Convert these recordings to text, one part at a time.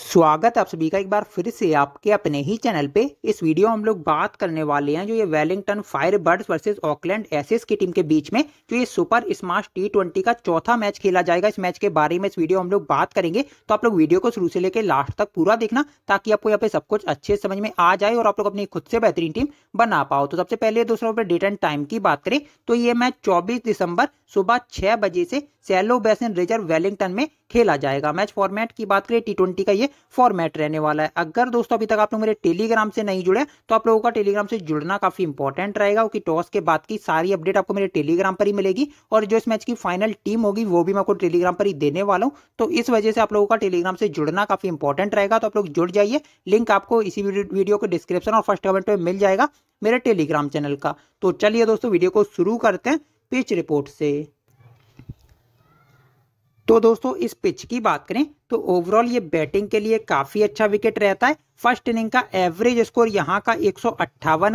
स्वागत आप सभी का एक बार फिर से आपके अपने ही चैनल पे इस वीडियो हम लोग बात करने वाले हैं जो ये Wellington Firebirds versus Auckland Aces की टीम के बीच में जो ये सुपर स्मार्ट टी ट्वेंटी का चौथा मैच खेला जाएगा इस मैच के बारे में इस वीडियो हम लोग बात करेंगे तो आप लोग वीडियो को शुरू से लेकर लास्ट तक पूरा देखना ताकि आपको यहाँ पे सब कुछ अच्छे समझ में आ जाए और आप लोग अपनी खुद से बेहतरीन टीम बना पाओ तो सबसे पहले दोस्तों डेट एंड टाइम की बात करें तो ये मैच चौबीस दिसंबर सुबह छह बजे से सैलो बेसिन रिजर्व वेलिंगटन में खेला जाएगा मैच फॉर्मेट की बात करें टी का ये फॉर्मेट रहने वाला है अगर दोस्तों अभी तक आप लोग मेरे टेलीग्राम से नहीं जुड़े तो आप लोगों का टेलीग्राम से जुड़ना काफी इंपॉर्टेंट रहेगा क्योंकि टॉस के बाद की सारी अपडेट आपको मेरे टेलीग्राम पर ही मिलेगी और जो इस मैच की फाइनल टीम होगी वो भी मैं आपको टेलीग्राम पर ही देने वाला हूँ तो इस वजह से आप लोगों का टेलीग्राम से जुड़ना काफी इंपॉर्टेंट रहेगा तो आप लोग जुड़ जाइए लिंक आपको इसी वीडियो के डिस्क्रिप्शन और फर्स्ट कमेंट में मिल जाएगा मेरे टेलीग्राम चैनल का तो चलिए दोस्तों वीडियो को शुरू करते हैं पिच रिपोर्ट से तो दोस्तों इस पिच की बात करें तो ओवरऑल ये बैटिंग के लिए काफी अच्छा विकेट रहता है फर्स्ट इनिंग का एवरेज स्कोर यहाँ का एक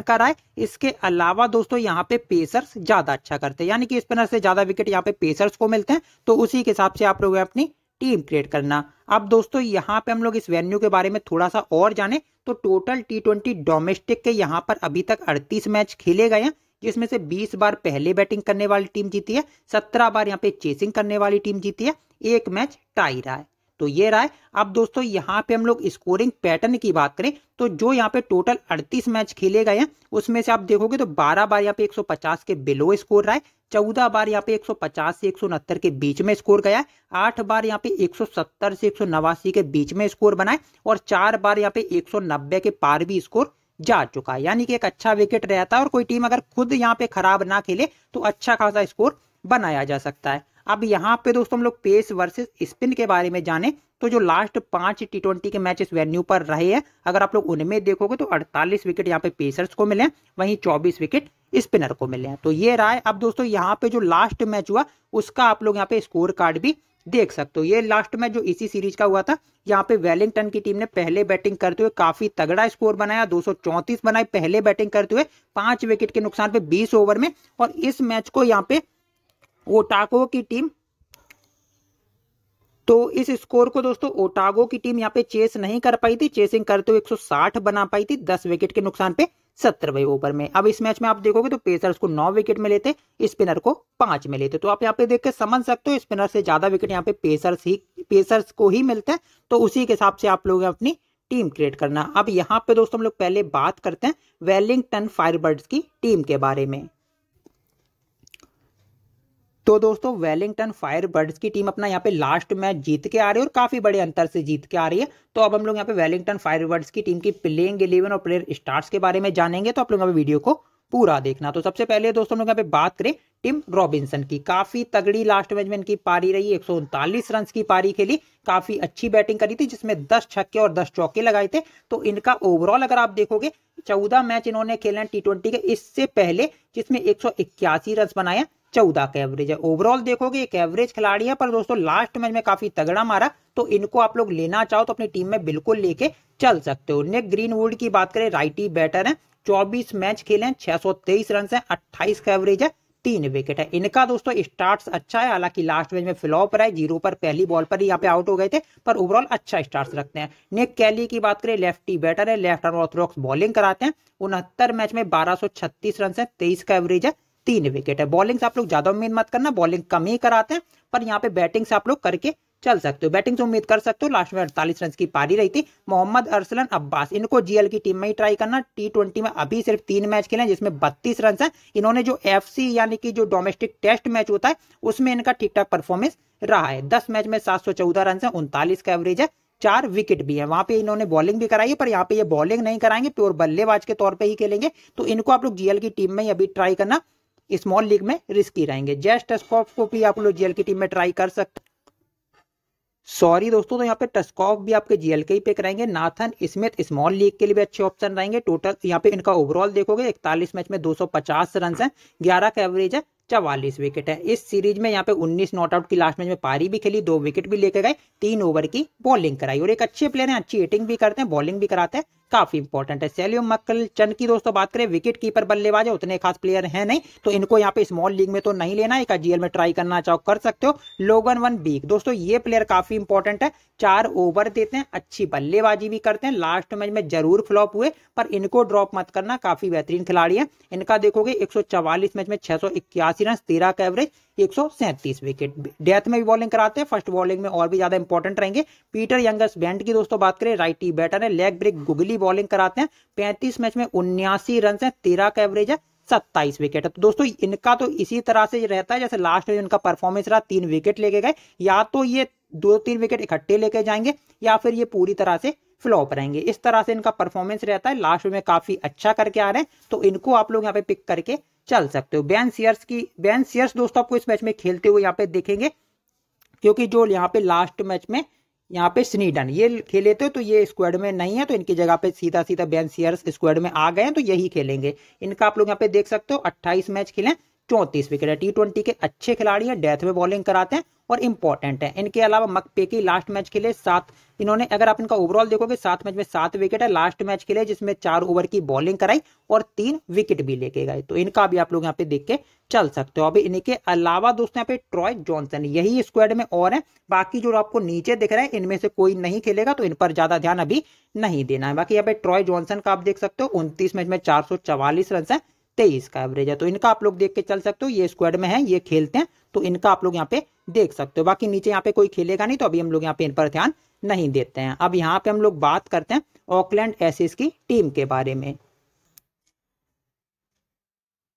का रहा है इसके अलावा दोस्तों यहाँ पे पेसर्स ज्यादा अच्छा करते हैं यानी कि स्पिनर से ज्यादा विकेट यहाँ पे पेसर्स को मिलते हैं तो उसी के हिसाब से आप लोग अपनी टीम क्रिएट करना अब दोस्तों यहाँ पे हम लोग इस वेन्यू के बारे में थोड़ा सा और जाने तो टोटल टी ट्वेंटी डोमेस्टिक के यहाँ पर अभी तक अड़तीस मैच खेले गए हैं जिसमें से 20 बार पहले बैटिंग करने वाली टीम जीती है 17 बार यहाँ पे चेसिंग करने वाली टीम जीती है एक मैच टाई रहा है तो ये रहा है अब दोस्तों यहाँ पे हम लोग स्कोरिंग पैटर्न की बात करें तो जो यहाँ पे टोटल 38 मैच खेले गए हैं उसमें से आप देखोगे तो 12 बार यहाँ पे 150 के बिलो स्कोर रहा है 14 बार यहाँ पे 150 से एक के बीच में स्कोर गया है आठ बार यहाँ पे 170 से एक के बीच में स्कोर बनाए और चार बार यहाँ पे 190 के पार भी स्कोर जा चुका है यानी कि एक अच्छा विकेट रहता है और कोई टीम अगर खुद यहाँ पे खराब ना खेले तो अच्छा खासा स्कोर बनाया जा सकता है अब यहाँ पे दोस्तों हम लोग पेस वर्सेस स्पिन के बारे में जाने तो जो लास्ट पांच टी ट्वेंटी के मैचेस वेन्यू पर रहे हैं अगर आप लोग उनमें देखोगे तो 48 विकेट यहाँ पे पेसर्स को मिले हैं वहीं 24 विकेट स्पिनर को मिले हैं तो ये रहा है अब दोस्तों यहाँ पे जो लास्ट मैच हुआ उसका आप लोग यहाँ पे स्कोर कार्ड भी देख सकते हो ये लास्ट में जो इसी सीरीज का हुआ था यहाँ पे वेलिंगटन की टीम ने पहले बैटिंग करते हुए काफी तगड़ा स्कोर बनाया 234 बनाए पहले बैटिंग करते हुए पांच विकेट के नुकसान पे 20 ओवर में और इस मैच को यहाँ पे ओटागो की टीम तो इस स्कोर को दोस्तों ओटागो की टीम यहाँ पे चेस नहीं कर पाई थी चेसिंग करते हुए एक बना पाई थी दस विकेट के नुकसान पे सत्रहवें ओवर में अब इस मैच में आप देखोगे तो पेसर्स को नौ विकेट में लेते स्पिनर को पांच में लेते तो आप यहाँ पे देख के समझ सकते हो स्पिनर से ज्यादा विकेट यहाँ पे पेसर्स ही पेसर्स को ही मिलते हैं तो उसी के हिसाब से आप लोग अपनी टीम क्रिएट करना अब यहाँ पे दोस्तों हम लोग पहले बात करते हैं वेलिंगटन फायरबर्ड्स की टीम के बारे में तो दोस्तों वेलिंगटन फायरबर्ड्स की टीम अपना यहाँ पे लास्ट मैच जीत के आ रही है और काफी बड़े अंतर से जीत के आ रही है तो अब हम लोग यहाँ पे वेलिंगटन फायरबर्ड्स की टीम की प्लेइंग इलेवन और प्लेयर स्टार्स के बारे में जानेंगे तो आप लोग यहाँ वीडियो को पूरा देखना तो सबसे पहले दोस्तों लोग यहाँ पे बात करें टिम रॉबिन्सन की काफी तगड़ी लास्ट मैच में इनकी पारी रही एक रन की पारी खेली काफी अच्छी बैटिंग करी थी जिसमें 10 छक्के और 10 चौके लगाए थे तो इनका ओवरऑल अगर आप देखोगे 14 मैच इन्होंने खेले हैं टी के इससे पहले जिसमें एक रन बनाया चौदह का एवरेज है ओवरऑल देखोगे एक एवरेज खिलाड़ी है पर दोस्तों लास्ट मैच में काफी तगड़ा मारा तो इनको आप लोग लेना चाहो तो अपनी टीम में बिल्कुल लेके चल सकते हो नेक ग्रीनवुड की बात करें राइटी बैटर है चौबीस मैच खेले हैं 623 रन है अट्ठाईस का एवरेज है तीन विकेट है इनका दोस्तों स्टार्ट्स अच्छा है हालांकि लास्ट मैच में फ्लॉप रहा है जीरो पर पहली बॉल पर यहाँ पे आउट हो गए थे पर ओवरऑल अच्छा स्टार्ट्स रखते हैं नेक कैली की बात करें लेफ्टी बैटर है लेफ्ट आर्म ऑर्थोडॉक्स बॉलिंग कराते हैं उनहत्तर मैच में छत्तीस रन है तेईस का एवरेज है तीन विकेट है बॉलिंग से आप लोग ज्यादा उम्मीद मत करना बॉलिंग कम ही कराते हैं पर यहाँ पे बैटिंग से आप लोग करके चल सकते हो बैटिंग से उम्मीद कर सकते हो लास्ट में अड़तालीस रन की पारी रही थी मोहम्मद अरसलन अब्बास इनको जीएल की टीम में ही ट्राई करना टी ट्वेंटी में अभी सिर्फ तीन मैच खेले जिसमें बत्तीस रन है इन्होंने जो एफ यानी कि जो डोमेस्टिक टेस्ट मैच होता है उसमें इनका ठीक ठाक परफॉर्मेंस रहा है दस मैच में सात सौ चौदह रन है उनतालीस का एवरेज है चार विकेट भी है वहां पे इन्होंने बॉलिंग भी कराई है पर यहाँ पे ये बॉलिंग नहीं कराएंगे प्योर बल्लेबाज के तौर पे ही खेलेंगे तो इनको आप लोग जीएल की टीम में ही अभी ट्राई करना स्मॉल लीग में रिस्की रहेंगे जेस्ट टस्कॉफ को भी आप लोग जीएल की टीम में ट्राई कर सकते सॉरी दोस्तों तो यहाँ पे टस्कॉफ भी आपके जीएल के ही पिक रहेंगे नाथन स्मिथ स्मॉल लीग के लिए भी अच्छे ऑप्शन रहेंगे टोटल यहाँ पे इनका ओवरऑल देखोगे इकतालीस मैच में पचास रन है ग्यारह का एवरेज है चवालीस विकेट है इस सीरीज में यहाँ पे 19 नॉट आउट की लास्ट मैच में पारी भी खेली दो विकेट भी लेके गए तीन ओवर की बॉलिंग कराई और एक अच्छे प्लेयर हैं अच्छी एटिंग भी करते हैं बॉलिंग भी कराते हैं काफी इंपॉर्टेंट है सैल्यूम मक्कल चंद की दोस्तों बात करें विकेट कीपर बल्लेबाज है उतने खास प्लेयर हैं नहीं तो इनको यहाँ पे स्मॉल लीग में तो नहीं लेना एक जीएल में ट्राई करना चाहो कर सकते हो लोगन वन बीक दोस्तों ये प्लेयर काफी इंपॉर्टेंट है चार ओवर देते हैं अच्छी बल्लेबाजी भी करते हैं लास्ट मैच में जरूर फ्लॉप हुए पर इनको ड्रॉप मत करना काफी बेहतरीन खिलाड़ी है इनका देखोगे एक मैच में छह रन तेरह का एवरेज एक विकेट डेथ में भी बॉलिंग कराते हैं फर्स्ट बॉलिंग में और भी ज्यादा इंपॉर्टेंट रहेंगे पीटर यंगस बैंड की दोस्तों बात करें राइटी बैटर है लेग ब्रेक गुगली बॉलिंग कराते हैं पैंतीस मैच में उन्यासी रन है तेरह का एवरेज है सत्ताईस विकेट है तो दोस्तों इनका तो इसी तरह से रहता है जैसे लास्ट में इनका परफॉर्मेंस रहा तीन विकेट लेके गए या तो ये दो तीन विकेट इकट्ठे लेके जाएंगे या फिर ये पूरी तरह से फ्लॉप रहेंगे इस तरह से इनका परफॉर्मेंस रहता है लास्ट में काफी अच्छा करके आ रहे हैं तो इनको आप लोग यहाँ पे पिक करके चल सकते हो बैन सियर्स की बैन सियर्स दोस्तों आपको इस मैच में खेलते हुए यहाँ पे देखेंगे क्योंकि जो यहाँ पे लास्ट मैच में यहाँ पे स्नीडन ये खेले थे तो ये स्क्वाड में नहीं है तो इनकी जगह पे सीधा सीधा बैन सियर्स स्क्वाड में आ गए तो यही खेलेंगे इनका आप लोग यहाँ पे देख सकते हो अट्ठाईस मैच खेलें चौंतीस विकेट है टी ट्वेंटी के अच्छे खिलाड़ी हैं डेथ में बॉलिंग कराते हैं और इंपॉर्टेंट है इनके अलावा मकपे की लास्ट मैच के लिए सात इन्होंने अगर आप इनका ओवरऑल देखोगे सात मैच में सात विकेट है लास्ट मैच के लिए जिसमें चार ओवर की बॉलिंग कराई और तीन विकेट भी लेके गए तो इनका भी आप लोग यहाँ पे देख के चल सकते हो अभी इनके अलावा दोस्तों यहाँ पे ट्रॉय जॉनसन यही स्क्वाड में और है बाकी जो आपको नीचे दिख रहे हैं इनमें से कोई नहीं खेलेगा तो इन पर ज्यादा ध्यान अभी नहीं देना है बाकी यहाँ पे ट्रॉय जॉनसन का आप देख सकते हो उनतीस मैच में चार रन है तेईस का एवरेज है तो इनका आप लोग देख के चल सकते हो ये स्क्वाड में है ये खेलते हैं तो इनका आप लोग यहाँ पे देख सकते हो बाकी नीचे यहाँ पे कोई खेलेगा नहीं तो अभी हम लोग यहाँ पे इन पर ध्यान नहीं देते हैं अब यहाँ पे हम लोग बात करते हैं ऑकलैंड एसिस की टीम के बारे में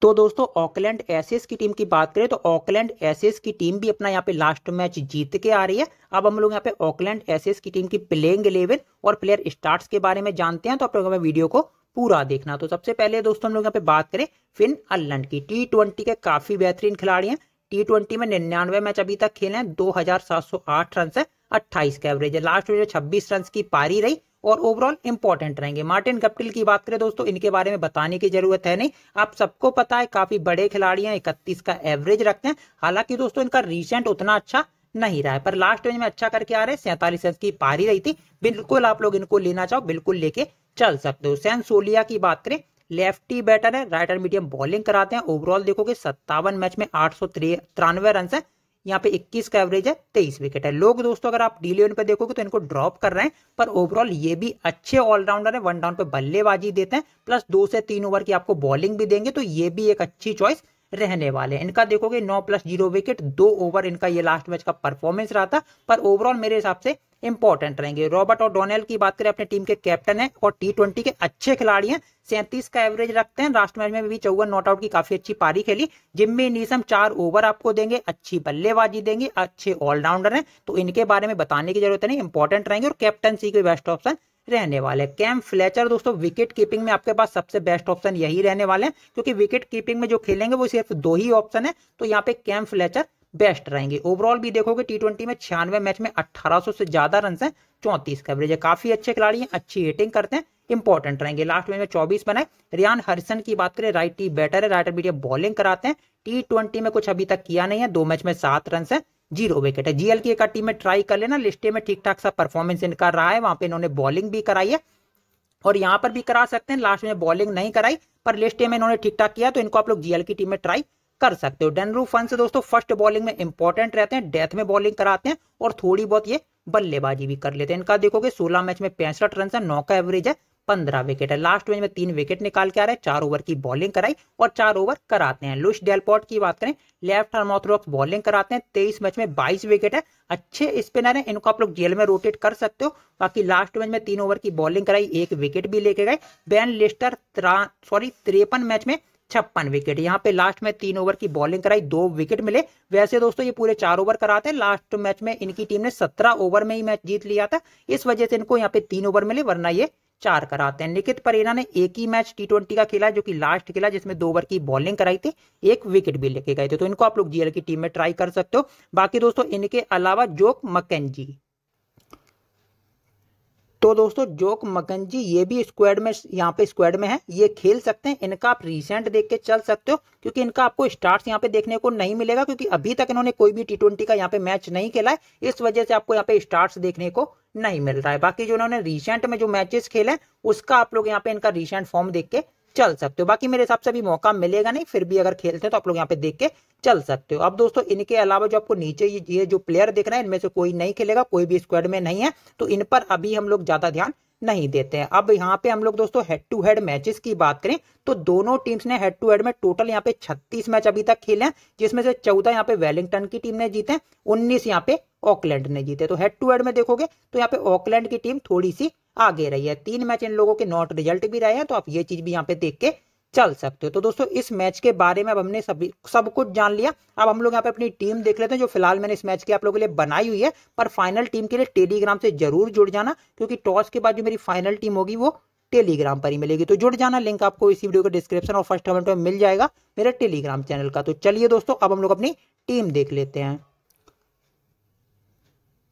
तो दोस्तों ऑकलैंड एसिस की टीम की बात करें तो ऑकलैंड एसिस की टीम भी अपना यहाँ पे लास्ट मैच जीत के आ रही है अब हम लोग यहाँ पे ऑकलैंड एसिस की टीम की प्लेइंग इलेवन और प्लेयर स्टार्ट्स के बारे में जानते हैं तो आप लोग हमें वीडियो को पूरा देखना तो सबसे पहले दोस्तों हम लोग यहाँ पे बात करें फिन अल्लंड की टी ट्वेंटी के काफी बेहतरीन खिलाड़ी हैं टी ट्वेंटी में निन्यानवे मैच अभी तक खेले हैं दो हजार सात सौ आठ रन है अट्ठाईस का एवरेज है लास्ट में जो छब्बीस रन की पारी रही और ओवरऑल इंपॉर्टेंट रहेंगे मार्टिन कप्टिल की बात करें दोस्तों इनके बारे में बताने की जरूरत है नहीं आप सबको पता है काफी बड़े खिलाड़ी हैं इकतीस का एवरेज रखते हैं हालांकि दोस्तों इनका रिसेंट उतना अच्छा नहीं रहा है पर लास्ट रेंज में अच्छा करके आ रहे हैं सैंतालीस की पारी रही थी बिल्कुल आप लोग इनको लेना चाहो बिल्कुल लेके चल सकते हो सैन सोलिया की बात करें लेफ्टी बैटर है राइटर मीडियम बॉलिंग कराते हैं ओवरऑल देखोगे सत्तावन मैच में आठ सौ तिरानवे रन है यहाँ पे 21 का एवरेज है 23 विकेट है लोग दोस्तों अगर आप डीलियन पे देखोगे तो इनको ड्रॉप कर रहे हैं पर ओवरऑल ये भी अच्छे ऑलराउंडर है वन डाउन पे बल्लेबाजी देते हैं प्लस दो से तीन ओवर की आपको बॉलिंग भी देंगे तो ये भी एक अच्छी चॉइस रहने वाले हैं इनका देखोगे नौ प्लस जीरो विकेट दो ओवर इनका ये लास्ट मैच का परफॉर्मेंस रहा था पर ओवरऑल मेरे हिसाब से इंपॉर्टेंट रहेंगे रॉबर्ट और डोनेल की बात करें अपने टीम के कैप्टन है और टी ट्वेंटी के अच्छे खिलाड़ी हैं सैंतीस का एवरेज रखते हैं लास्ट मैच में भी चौवन नॉट आउट की काफी अच्छी पारी खेली जिम्मी नीसम चार ओवर आपको देंगे अच्छी बल्लेबाजी देंगे अच्छे ऑलराउंडर हैं तो इनके बारे में बताने की जरूरत नहीं इंपॉर्टेंट रहेंगे और कैप्टनसी के बेस्ट ऑप्शन रहने वाले कैम फ्लेचर दोस्तों विकेट कीपिंग में आपके पास सबसे बेस्ट ऑप्शन यही रहने वाले हैं क्योंकि विकेट कीपिंग में जो खेलेंगे वो सिर्फ दो ही ऑप्शन है तो यहाँ पे कैम फ्लेचर बेस्ट रहेंगे ओवरऑल भी देखोगे टी ट्वेंटी में छियानवे मैच में 1800 से ज्यादा रन है चौंतीस का एवरेज है काफी अच्छे खिलाड़ी हैं अच्छी हिटिंग करते हैं इंपॉर्टेंट रहेंगे लास्ट मैच में चौबीस बनाए रियान हरिसन की बात करें राइट टी बैटर है राइटर मीडियम बॉलिंग कराते हैं टी ट्वेंटी में कुछ अभी तक किया नहीं है दो मैच में सात रन है जीरो विकेट है जीएल की एक टीम में ट्राई कर लेना लिस्टे में ठीक ठाक सा परफॉर्मेंस इनका रहा है वहां पे इन्होंने बॉलिंग भी कराई है और यहाँ पर भी करा सकते हैं लास्ट में बॉलिंग नहीं कराई पर लिस्टे में इन्होंने ठीक ठाक किया तो इनको आप लोग जीएल की टीम में ट्राई कर सकते हो डेनरू फन से दोस्तों फर्स्ट बॉलिंग में इंपॉर्टेंट रहते हैं डेथ में बॉलिंग कराते हैं और थोड़ी बहुत ये बल्लेबाजी भी कर लेते हैं इनका देखोगे सोलह मैच में पैंसठ रन है नौ का एवरेज है पंद्रह विकेट है लास्ट मैच में तीन विकेट निकाल के आ रहे हैं चार ओवर की बॉलिंग कराई और चार ओवर कराते हैं लुइस डेलपोर्ट की बात करें लेफ्ट आर्म ऑर्थोडॉक्स बॉलिंग कराते हैं तेईस मैच में बाईस विकेट है अच्छे स्पिनर है इनको आप लोग जेल में रोटेट कर सकते हो बाकी लास्ट मैच में तीन ओवर की बॉलिंग कराई एक विकेट भी लेके गए बैन लिस्टर सॉरी तिरपन मैच में छप्पन विकेट यहाँ पे लास्ट में तीन ओवर की बॉलिंग कराई दो विकेट मिले वैसे दोस्तों ये पूरे चार ओवर कराते हैं लास्ट मैच में इनकी टीम ने सत्रह ओवर में ही मैच जीत लिया था इस वजह से इनको यहाँ पे तीन ओवर मिले वरना ये चार कराते हैं निकित परेरा ने एक ही मैच टी ट्वेंटी का खेला जो कि लास्ट खेला जिसमें दो ओवर की बॉलिंग कराई थी एक विकेट भी लेके गए थे तो इनको आप लोग जीएल की टीम में ट्राई कर सकते हो बाकी दोस्तों इनके अलावा जोक मकेंजी तो दोस्तों जोक मगनजी ये भी स्क्वाड में यहाँ पे स्क्वाड में है ये खेल सकते हैं इनका आप रिसेंट देख के चल सकते हो क्योंकि इनका आपको स्टार्ट यहाँ पे देखने को नहीं मिलेगा क्योंकि अभी तक इन्होंने कोई भी टी का यहाँ पे मैच नहीं खेला है इस वजह से आपको यहाँ पे स्टार्ट देखने को नहीं मिल रहा है बाकी जो इन्होंने रिसेंट में जो मैचेस खेले उसका आप लोग यहाँ पे इनका रिसेंट फॉर्म देख के चल सकते हो बाकी मेरे हिसाब से अभी मौका मिलेगा नहीं फिर भी अगर खेलते हैं तो आप लोग यहाँ पे देख के चल सकते हो अब दोस्तों इनके अलावा जो आपको नीचे ये जो प्लेयर देख रहे हैं इनमें से कोई नहीं खेलेगा कोई भी स्क्वाड में नहीं है तो इन पर अभी हम लोग ज्यादा ध्यान नहीं देते हैं अब यहाँ पे हम लोग दोस्तों हेड टू हेड मैचेस की बात करें तो दोनों टीम्स ने हेड टू हेड में टोटल यहाँ पे 36 मैच अभी तक खेले हैं जिसमें से 14 यहाँ पे वेलिंगटन की टीम ने जीते हैं 19 यहाँ पे ऑकलैंड ने जीते तो हेड टू हेड में देखोगे तो यहाँ पे ऑकलैंड की टीम थोड़ी सी आगे रही है तीन मैच इन लोगों के नॉट रिजल्ट भी रहे हैं तो आप ये चीज भी यहाँ पे देख के चल सकते हो तो दोस्तों इस मैच के बारे में अब हमने सभी सब कुछ जान लिया अब हम लोग यहाँ पे अपनी टीम देख लेते हैं जो फिलहाल मैंने इस मैच की आप लोगों के लिए बनाई हुई है पर फाइनल टीम के लिए टेलीग्राम से जरूर जुड़ जाना क्योंकि टॉस के बाद जो मेरी फाइनल टीम होगी वो टेलीग्राम पर ही मिलेगी तो जुड़ जाना लिंक आपको इसी वीडियो के डिस्क्रिप्शन और फर्स्ट कमेंट में मिल जाएगा मेरा टेलीग्राम चैनल का तो चलिए दोस्तों अब हम लोग अपनी टीम देख लेते हैं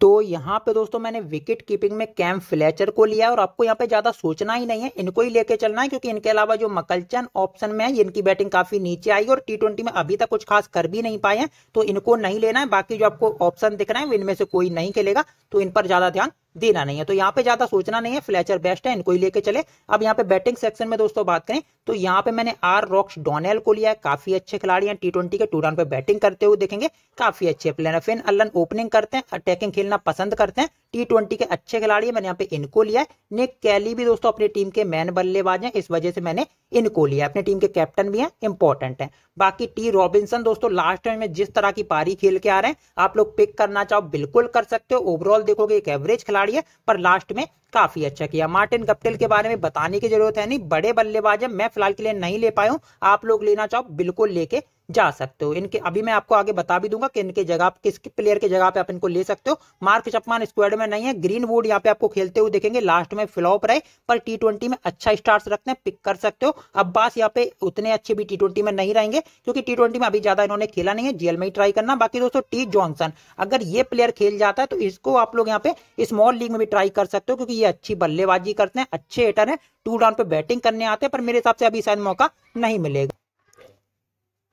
तो यहाँ पे दोस्तों मैंने विकेट कीपिंग में कैम फ्लेचर को लिया और आपको यहाँ पे ज्यादा सोचना ही नहीं है इनको ही लेके चलना है क्योंकि इनके अलावा जो मकलचन ऑप्शन में है इनकी बैटिंग काफी नीचे आई और टी ट्वेंटी में अभी तक कुछ खास कर भी नहीं पाए हैं तो इनको नहीं लेना है बाकी जो आपको ऑप्शन दिख रहे हैं इनमें से कोई नहीं खेलेगा तो इन पर ज्यादा ध्यान देना नहीं है तो यहाँ पे ज्यादा सोचना नहीं है फ्लैचर बेस्ट है इनको ही लेके चले अब यहाँ पे बैटिंग सेक्शन में दोस्तों बात करें तो यहाँ पे मैंने आर रॉक्स डोनेल को लिया है काफी अच्छे खिलाड़ी हैं टी ट्वेंटी के टू रन पे बैटिंग करते हुए देखेंगे काफी अच्छे प्लेयर है फिन अल्लन ओपनिंग करते हैं अटैकिंग खेलना पसंद करते हैं टी ट्वेंटी के अच्छे खिलाड़ी है मैंने यहाँ पे इनको लिया है निक कैली भी दोस्तों अपनी टीम के मैन बल्लेबाज है इस वजह से मैंने इनको लिया अपनी टीम के कैप्टन भी है इंपॉर्टेंट है बाकी टी रॉबिन्सन दोस्तों लास्ट में जिस तरह की पारी खेल के आ रहे हैं आप लोग पिक करना चाहो बिल्कुल कर सकते हो ओवरऑल देखोगे एक एवरेज खिलाड़ी खिलाड़ी है पर लास्ट में काफी अच्छा किया मार्टिन गप्टिल के बारे में बताने की जरूरत है नहीं बड़े बल्लेबाज है मैं फिलहाल के लिए नहीं ले पाया आप लोग लेना चाहो बिल्कुल लेके जा सकते हो इनके अभी मैं आपको आगे बता भी दूंगा कि इनके जगह किस प्लेयर के जगह पे आप इनको ले सकते हो मार्क चपमान स्क्वाड में नहीं है ग्रीन वुड यहाँ पे आपको खेलते हुए देखेंगे लास्ट में फ्लॉप रहे पर टी ट्वेंटी में अच्छा स्टार्स रखते हैं पिक कर सकते हो अब्बास यहाँ पे उतने अच्छे भी टी ट्वेंटी में नहीं रहेंगे क्योंकि टी ट्वेंटी में अभी ज्यादा इन्होंने खेला नहीं है जीएल में ही ट्राई करना बाकी दोस्तों टी जॉनसन अगर ये प्लेयर खेल जाता है तो इसको आप लोग यहाँ पे स्मॉल लीग में भी ट्राई कर सकते हो क्योंकि ये अच्छी बल्लेबाजी करते हैं अच्छे हिटर है टू डाउन पे बैटिंग करने आते हैं पर मेरे हिसाब से अभी शायद मौका नहीं मिलेगा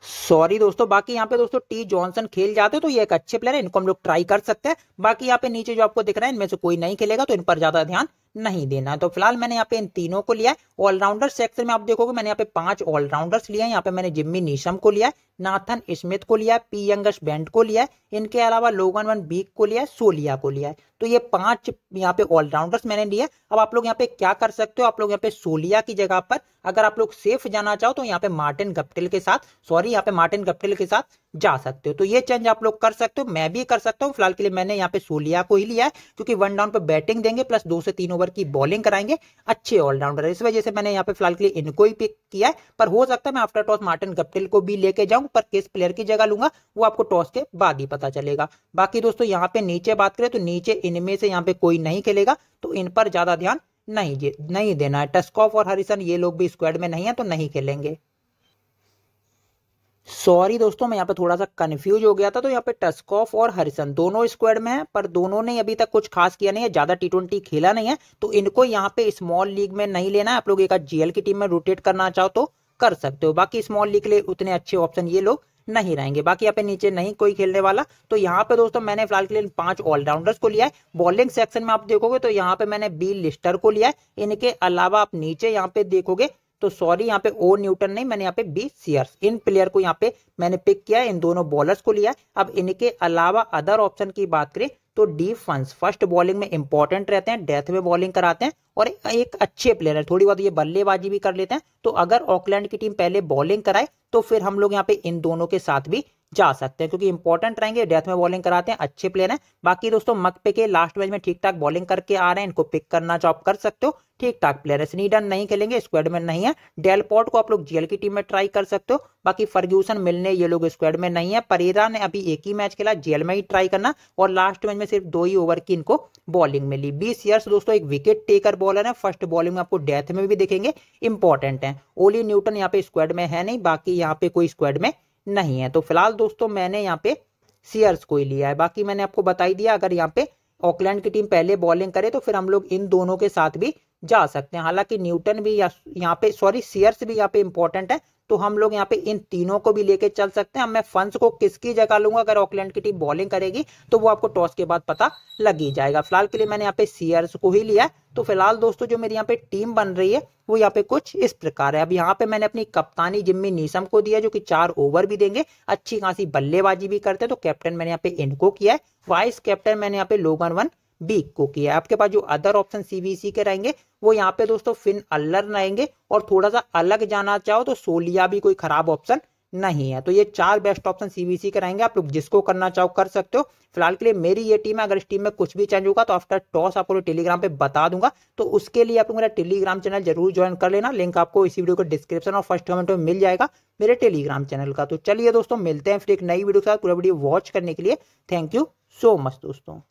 सॉरी दोस्तों बाकी यहाँ पे दोस्तों टी जॉनसन खेल जाते तो ये एक अच्छे प्लेयर है इनको हम लोग ट्राई कर सकते हैं बाकी यहाँ पे नीचे जो आपको दिख रहा है इनमें से कोई नहीं खेलेगा तो इन पर ज्यादा ध्यान नहीं देना तो फिलहाल मैंने यहाँ पे इन तीनों को लिया है ऑलराउंडर सेक्शन में आप देखोगे मैंने यहाँ पे पांच ऑलराउंडर्स लिए हैं यहाँ पे मैंने जिम्मी नीशम को लिया है नाथन स्मिथ को लिया है पी यंगस बेंट को लिया है इनके अलावा लोगन वन बीक को लिया है सोलिया को लिया है तो ये पांच यहाँ पे ऑलराउंडर्स मैंने लिए अब आप लोग यहाँ पे क्या कर सकते हो आप लोग यहाँ पे सोलिया की जगह पर अगर आप लोग सेफ जाना चाहो तो यहाँ पे मार्टिन गप्टिल के साथ सॉरी यहाँ पे मार्टिन गप्टिल के साथ जा सकते हो तो ये चेंज आप लोग कर सकते हो मैं भी कर सकता हूँ फिलहाल के लिए मैंने यहाँ पे सोलिया को ही लिया है क्योंकि वन डाउन पे बैटिंग देंगे प्लस दो से तीन ओवर की बॉलिंग कराएंगे अच्छे ऑलराउंडर इस वजह से मैंने यहाँ पे फिलहाल के लिए इनको ही पिक किया है पर हो सकता है मैं आफ्टर टॉस मार्टिन गप्टिल को भी लेके जाऊं पर किस प्लेयर की जगह लूंगा वो आपको टॉस के बाद ही पता चलेगा बाकी दोस्तों यहाँ पे नीचे बात करें तो नीचे इनमें से यहाँ पे कोई नहीं खेलेगा तो इन पर ज्यादा ध्यान नहीं नहीं देना है टस्कॉफ और हरिसन ये लोग भी स्क्वाड में नहीं है तो नहीं खेलेंगे सॉरी दोस्तों मैं यहाँ पे थोड़ा सा कंफ्यूज हो गया था तो यहाँ पे टस्कॉफ और हरिसन दोनों स्क्वाड में हैं पर दोनों ने अभी तक कुछ खास किया नहीं है ज्यादा टी ट्वेंटी खेला नहीं है तो इनको यहाँ पे स्मॉल लीग में नहीं लेना है आप लोग एक आज जीएल की टीम में रोटेट करना चाहो तो कर सकते हो बाकी स्मॉल लीग के लिए उतने अच्छे ऑप्शन ये लोग नहीं रहेंगे बाकी यहाँ पे नीचे नहीं कोई खेलने वाला तो यहाँ पे दोस्तों मैंने फिलहाल के लिए पांच ऑलराउंडर्स को लिया है बॉलिंग सेक्शन में आप देखोगे तो यहाँ पे मैंने बी लिस्टर को लिया है इनके अलावा आप नीचे यहाँ पे देखोगे तो सॉरी यहाँ पे ओ न्यूटन नहीं मैंने यहाँ पे बी सियर्स इन प्लेयर को यहाँ पे मैंने पिक किया इन दोनों बॉलर्स को लिया अब इनके अलावा अदर ऑप्शन की बात करें तो डी फंस फर्स्ट बॉलिंग में इंपॉर्टेंट रहते हैं डेथ में बॉलिंग कराते हैं और एक अच्छे प्लेयर है थोड़ी बहुत ये बल्लेबाजी भी कर लेते हैं तो अगर ऑकलैंड की टीम पहले बॉलिंग कराए तो फिर हम लोग यहाँ पे इन दोनों के साथ भी जा सकते हैं क्योंकि इंपॉर्टेंट रहेंगे डेथ में बॉलिंग कराते हैं अच्छे प्लेयर हैं बाकी दोस्तों पे के लास्ट मैच में ठीक ठाक बॉलिंग करके आ रहे हैं इनको पिक करना चॉप कर सकते हो ठीक ठाक प्लेयर है स्नीडन नहीं खेलेंगे स्क्वाड में नहीं है डेलपोर्ट को आप लोग जीएल की टीम में ट्राई कर सकते हो बाकी फर्ग्यूसन मिलने ये लोग स्क्वाड में नहीं है परेरा ने अभी एक ही मैच खेला जेल में ही ट्राई करना और लास्ट मैच में सिर्फ दो ही ओवर की इनको बॉलिंग मिली बीस ईयर्स दोस्तों एक विकेट टेकर बॉलर है फर्स्ट बॉलिंग में आपको डेथ में भी देखेंगे इंपॉर्टेंट है ओली न्यूटन यहाँ पे स्क्वाड में है नहीं बाकी यहाँ पे कोई स्क्वाड में नहीं है तो फिलहाल दोस्तों मैंने यहाँ पे सीयर्स को ही लिया है बाकी मैंने आपको बताई दिया अगर यहाँ पे ऑकलैंड की टीम पहले बॉलिंग करे तो फिर हम लोग इन दोनों के साथ भी जा सकते हैं हालांकि न्यूटन भी यहाँ पे सॉरी सियर्स भी यहाँ पे इंपॉर्टेंट है तो हम लोग यहाँ पे इन तीनों को भी लेके चल सकते हैं मैं फंस को किसकी जगह लूंगा अगर ऑकलैंड की टीम बॉलिंग करेगी तो वो आपको टॉस के बाद पता लग ही जाएगा फिलहाल के लिए मैंने यहाँ पे सीयर्स को ही लिया है तो फिलहाल दोस्तों जो मेरी यहाँ पे टीम बन रही है वो यहाँ पे कुछ इस प्रकार है अब यहाँ पे मैंने अपनी कप्तानी जिम्मी नीसम को दिया जो कि चार ओवर भी देंगे अच्छी खासी बल्लेबाजी भी करते हैं तो कैप्टन मैंने यहाँ पे इनको किया है वाइस कैप्टन मैंने यहाँ पे लोगन वन बी कोकी है आपके पास जो अदर ऑप्शन सीबीसी के रहेंगे वो यहाँ पे दोस्तों फिन अल्लर रहेंगे और थोड़ा सा अलग जाना चाहो तो सोलिया भी कोई खराब ऑप्शन नहीं है तो ये चार बेस्ट ऑप्शन सीबीसी के रहेंगे आप लोग जिसको करना चाहो कर सकते हो फिलहाल के लिए मेरी ये टीम है अगर इस टीम में कुछ भी चेंज होगा तो आफ्टर टॉस आपको टेलीग्राम पे बता दूंगा तो उसके लिए आप लोग मेरा टेलीग्राम चैनल जरूर ज्वाइन कर लेना लिंक आपको इसी वीडियो के डिस्क्रिप्शन और फर्स्ट कमेंट में मिल जाएगा मेरे टेलीग्राम चैनल का तो चलिए दोस्तों मिलते हैं फिर एक नई वीडियो के साथ पूरा वीडियो वॉच करने के लिए थैंक यू सो मच दोस्तों